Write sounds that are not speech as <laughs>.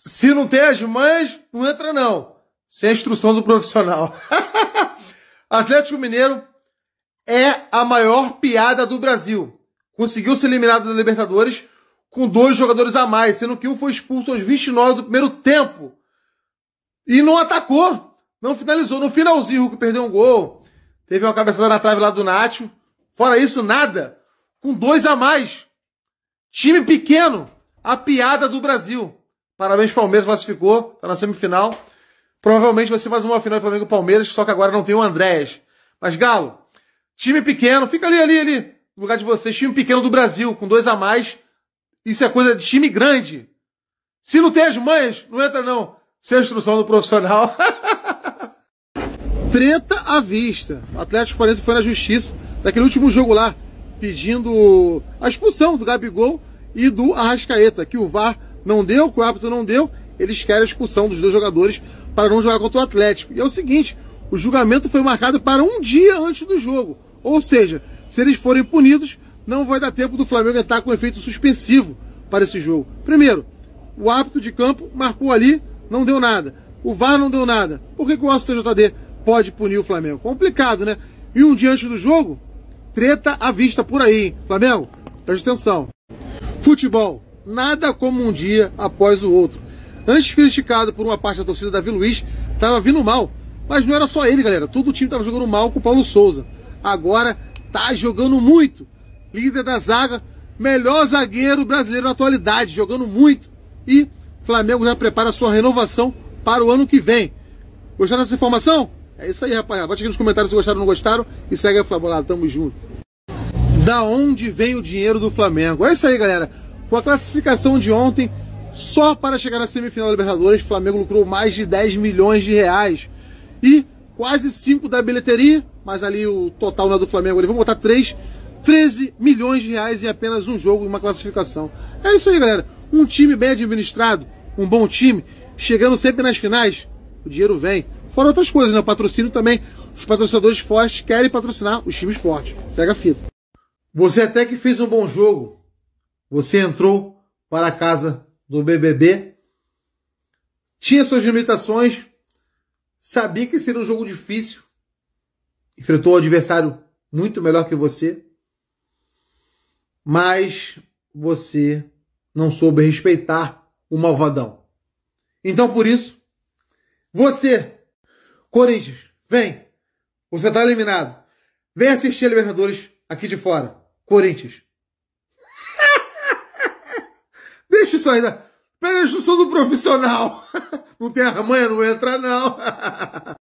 Se não tem as mães, não entra não. Sem a é instrução do profissional. <laughs> Atlético Mineiro é a maior piada do Brasil. Conseguiu ser eliminado da Libertadores com dois jogadores a mais, sendo que um foi expulso aos 29 do primeiro tempo. E não atacou. Não finalizou. No finalzinho, o Hulk perdeu um gol. Teve uma cabeçada na trave lá do Nacho. Fora isso, nada. Com dois a mais. Time pequeno. A piada do Brasil. Parabéns, Palmeiras classificou, tá na semifinal. Provavelmente vai ser mais uma final Flamengo-Palmeiras, só que agora não tem o Andréas. Mas, Galo, time pequeno, fica ali, ali, ali, no lugar de vocês, time pequeno do Brasil, com dois a mais. Isso é coisa de time grande. Se não tem as mães, não entra não. Sem a instrução do profissional. <laughs> Treta à vista. O Atlético Paranaense foi na justiça daquele último jogo lá, pedindo a expulsão do Gabigol e do Arrascaeta, que o VAR não deu, que o árbitro não deu, eles querem a expulsão dos dois jogadores para não jogar contra o Atlético. E é o seguinte, o julgamento foi marcado para um dia antes do jogo. Ou seja, se eles forem punidos, não vai dar tempo do Flamengo entrar com efeito suspensivo para esse jogo. Primeiro, o árbitro de campo marcou ali, não deu nada. O VAR não deu nada. Por que, que o STJD pode punir o Flamengo? Complicado, né? E um dia antes do jogo, treta à vista por aí. Flamengo, presta atenção. Futebol nada como um dia após o outro. Antes criticado por uma parte da torcida, Davi Luiz estava vindo mal. Mas não era só ele, galera. Todo o time estava jogando mal com o Paulo Souza. Agora tá jogando muito. Líder da zaga, melhor zagueiro brasileiro na atualidade, jogando muito. E Flamengo já prepara sua renovação para o ano que vem. Gostaram dessa informação? É isso aí, rapaz. bate aqui nos comentários se gostaram ou não gostaram. E segue a lá, Tamo junto. Da onde vem o dinheiro do Flamengo? É isso aí, galera. Com a classificação de ontem, só para chegar na semifinal da Libertadores, o Flamengo lucrou mais de 10 milhões de reais. E quase 5 da bilheteria, mas ali o total é do Flamengo, vamos botar 3, 13 milhões de reais em apenas um jogo e uma classificação. É isso aí, galera. Um time bem administrado, um bom time, chegando sempre nas finais, o dinheiro vem. Fora outras coisas, né? O patrocínio também. Os patrocinadores fortes querem patrocinar os times fortes. Pega a fita. Você até que fez um bom jogo, você entrou para a casa do BBB, tinha suas limitações, sabia que seria um jogo difícil, enfrentou um adversário muito melhor que você, mas você não soube respeitar o malvadão. Então, por isso, você, Corinthians, vem! Você está eliminado. Vem assistir a Libertadores aqui de fora. Corinthians. Deixa isso aí. Né? Peraí, eu sou do profissional. <laughs> Não tem arranha, não entra não. <laughs>